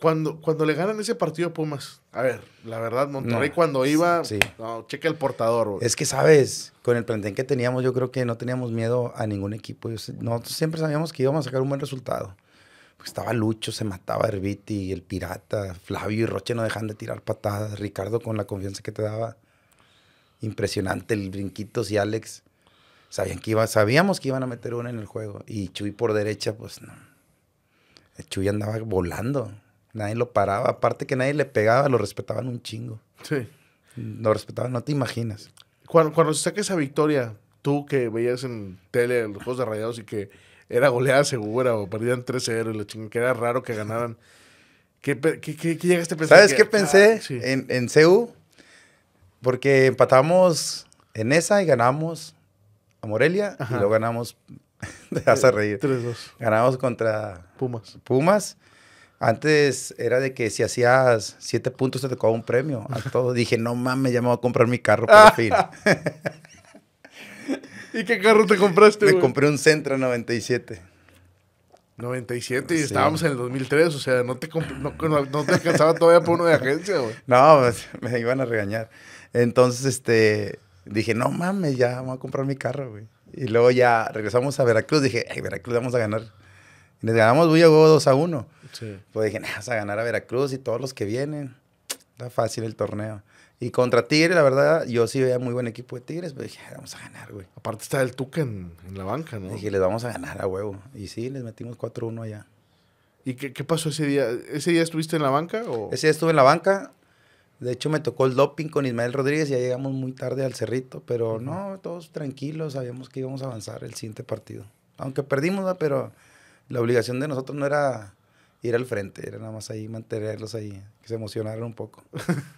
Cuando, cuando le ganan ese partido a Pumas, a ver, la verdad, Monterrey cuando iba, sí. no, checa el portador. Es que, ¿sabes? Con el plantel que teníamos, yo creo que no teníamos miedo a ningún equipo. Nosotros siempre sabíamos que íbamos a sacar un buen resultado. Pues estaba Lucho, se mataba Herbiti, el Pirata, Flavio y Roche no dejan de tirar patadas, Ricardo con la confianza que te daba. Impresionante, el Brinquitos y Alex. Sabían que iba, sabíamos que iban a meter uno en el juego. Y Chuy por derecha, pues no. Chuy andaba volando. Nadie lo paraba. Aparte que nadie le pegaba, lo respetaban un chingo. Sí. Lo respetaban, no te imaginas. Cuando, cuando se saca esa victoria, tú que veías en tele los Juegos de Rayados y que era goleada segura o perdían 3-0 y la chingada, que era raro que ganaran. ¿Qué, qué, qué, llegaste a pensar? ¿Sabes qué pensé ah, en, en CEU? Porque empatamos en esa y ganamos a Morelia y lo ganamos, de hacer reír. 3-2. Ganamos contra Pumas. Pumas antes era de que si hacías siete puntos te tocaba un premio a todo. Dije, no mames, ya me voy a comprar mi carro por ah. fin. ¿Y qué carro te compraste, Me compré un Sentra 97. 97 y estábamos en el 2003, o sea, no te, no, alcanzaba todavía por uno de agencia, güey. No, pues, me iban a regañar. Entonces, este, dije, no mames, ya me voy a comprar mi carro, güey. Y luego ya regresamos a Veracruz, dije, ay, Veracruz, vamos a ganar. Y les ganamos, güey, dos a uno. Pues dije, vas a ganar a Veracruz y todos los que vienen. Está fácil el torneo. Y contra Tigres, la verdad, yo sí veía muy buen equipo de Tigres, pero dije, ah, vamos a ganar, güey. Aparte está el Tuca en, la banca, ¿no? Dije, les vamos a ganar a huevo. Y sí, les metimos 4-1 allá. ¿Y qué, pasó ese día? ¿Ese día estuviste en la banca? O? Ese día estuve en la banca. De hecho, me tocó el doping con Ismael Rodríguez. Ya llegamos muy tarde al Cerrito, pero no, todos tranquilos. Sabíamos que íbamos a avanzar el siguiente partido. Aunque perdimos, ¿no? pero la obligación de nosotros no era ir al frente, era nada más ahí mantenerlos ahí, que se emocionaron un poco.